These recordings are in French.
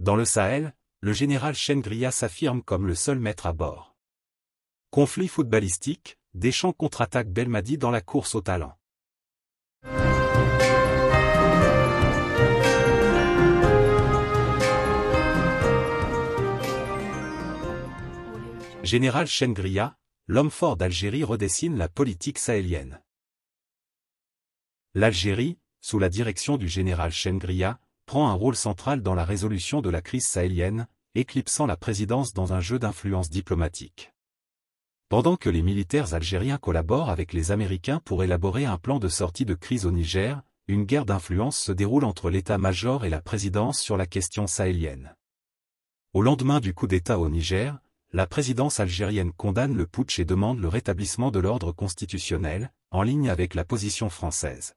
Dans le Sahel, le général Chengria s'affirme comme le seul maître à bord. Conflit footballistique, Deschamps contre-attaque Belmadi dans la course au talent. Général Chengria, l'homme fort d'Algérie redessine la politique sahélienne. L'Algérie, sous la direction du général Chengria, prend un rôle central dans la résolution de la crise sahélienne, éclipsant la présidence dans un jeu d'influence diplomatique. Pendant que les militaires algériens collaborent avec les Américains pour élaborer un plan de sortie de crise au Niger, une guerre d'influence se déroule entre l'état-major et la présidence sur la question sahélienne. Au lendemain du coup d'État au Niger, la présidence algérienne condamne le putsch et demande le rétablissement de l'ordre constitutionnel, en ligne avec la position française.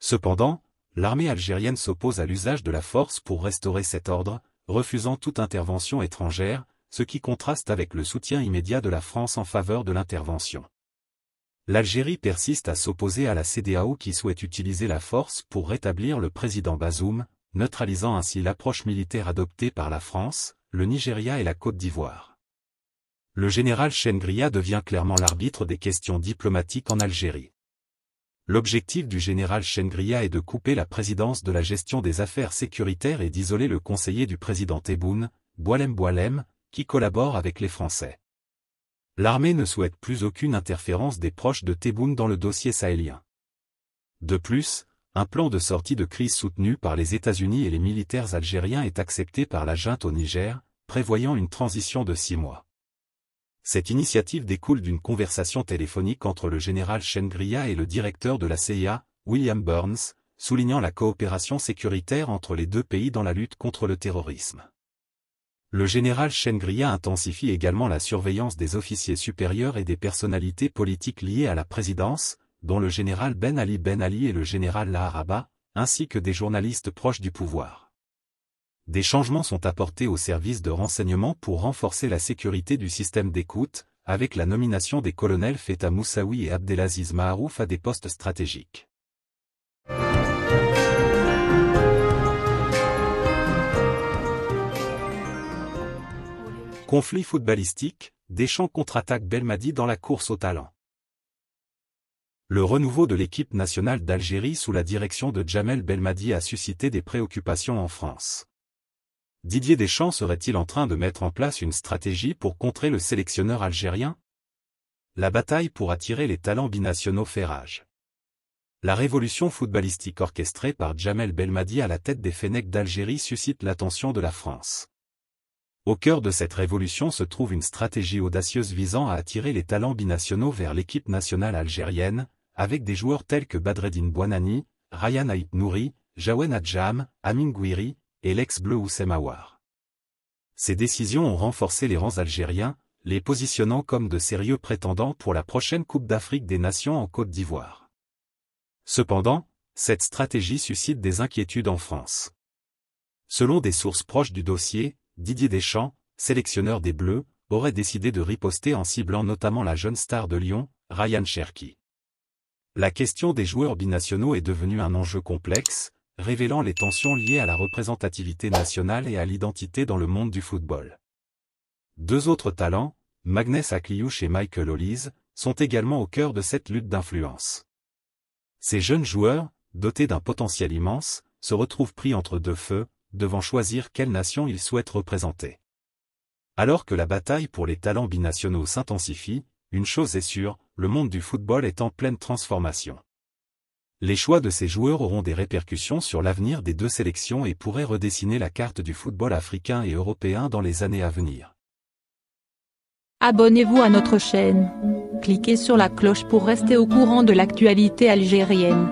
Cependant, l'armée algérienne s'oppose à l'usage de la force pour restaurer cet ordre, refusant toute intervention étrangère, ce qui contraste avec le soutien immédiat de la France en faveur de l'intervention. L'Algérie persiste à s'opposer à la CDAO qui souhaite utiliser la force pour rétablir le président Bazoum, neutralisant ainsi l'approche militaire adoptée par la France, le Nigeria et la Côte d'Ivoire. Le général Chengria devient clairement l'arbitre des questions diplomatiques en Algérie l'objectif du général Chengria est de couper la présidence de la gestion des affaires sécuritaires et d'isoler le conseiller du président Tebboune, Boalem Boalem, qui collabore avec les Français. L'armée ne souhaite plus aucune interférence des proches de Tebboune dans le dossier sahélien. De plus, un plan de sortie de crise soutenu par les États-Unis et les militaires algériens est accepté par la junte au Niger, prévoyant une transition de six mois. Cette initiative découle d'une conversation téléphonique entre le général Shengria et le directeur de la CIA, William Burns, soulignant la coopération sécuritaire entre les deux pays dans la lutte contre le terrorisme. Le général Gria intensifie également la surveillance des officiers supérieurs et des personnalités politiques liées à la présidence, dont le général Ben Ali Ben Ali et le général Laharaba, ainsi que des journalistes proches du pouvoir des changements sont apportés au service de renseignement pour renforcer la sécurité du système d'écoute, avec la nomination des colonels Feta Moussaoui et Abdelaziz Maharouf à des postes stratégiques. Conflit footballistique, Deschamps contre-attaque Belmadi dans la course au talent. Le renouveau de l'équipe nationale d'Algérie sous la direction de Jamel Belmadi a suscité des préoccupations en France. Didier Deschamps serait-il en train de mettre en place une stratégie pour contrer le sélectionneur algérien La bataille pour attirer les talents binationaux fait rage. La révolution footballistique orchestrée par Jamel Belmadi à la tête des Fennecs d'Algérie suscite l'attention de la France. Au cœur de cette révolution se trouve une stratégie audacieuse visant à attirer les talents binationaux vers l'équipe nationale algérienne, avec des joueurs tels que badreddin Bouanani, Ryan Aït Nouri, Jawen Adjam, Amin Gouiri, et l'ex-bleu Oussem Aouar. Ces décisions ont renforcé les rangs algériens, les positionnant comme de sérieux prétendants pour la prochaine Coupe d'Afrique des Nations en Côte d'Ivoire. Cependant, cette stratégie suscite des inquiétudes en France. Selon des sources proches du dossier, Didier Deschamps, sélectionneur des Bleus, aurait décidé de riposter en ciblant notamment la jeune star de Lyon, Ryan Cherki. La question des joueurs binationaux est devenue un enjeu complexe, révélant les tensions liées à la représentativité nationale et à l'identité dans le monde du football. Deux autres talents, Magnès Akliouche et Michael Hollis, sont également au cœur de cette lutte d'influence. Ces jeunes joueurs, dotés d'un potentiel immense, se retrouvent pris entre deux feux, devant choisir quelle nation ils souhaitent représenter. Alors que la bataille pour les talents binationaux s'intensifie, une chose est sûre, le monde du football est en pleine transformation les choix de ces joueurs auront des répercussions sur l'avenir des deux sélections et pourraient redessiner la carte du football africain et européen dans les années à venir. Abonnez-vous à notre chaîne. Cliquez sur la cloche pour rester au courant de l'actualité algérienne.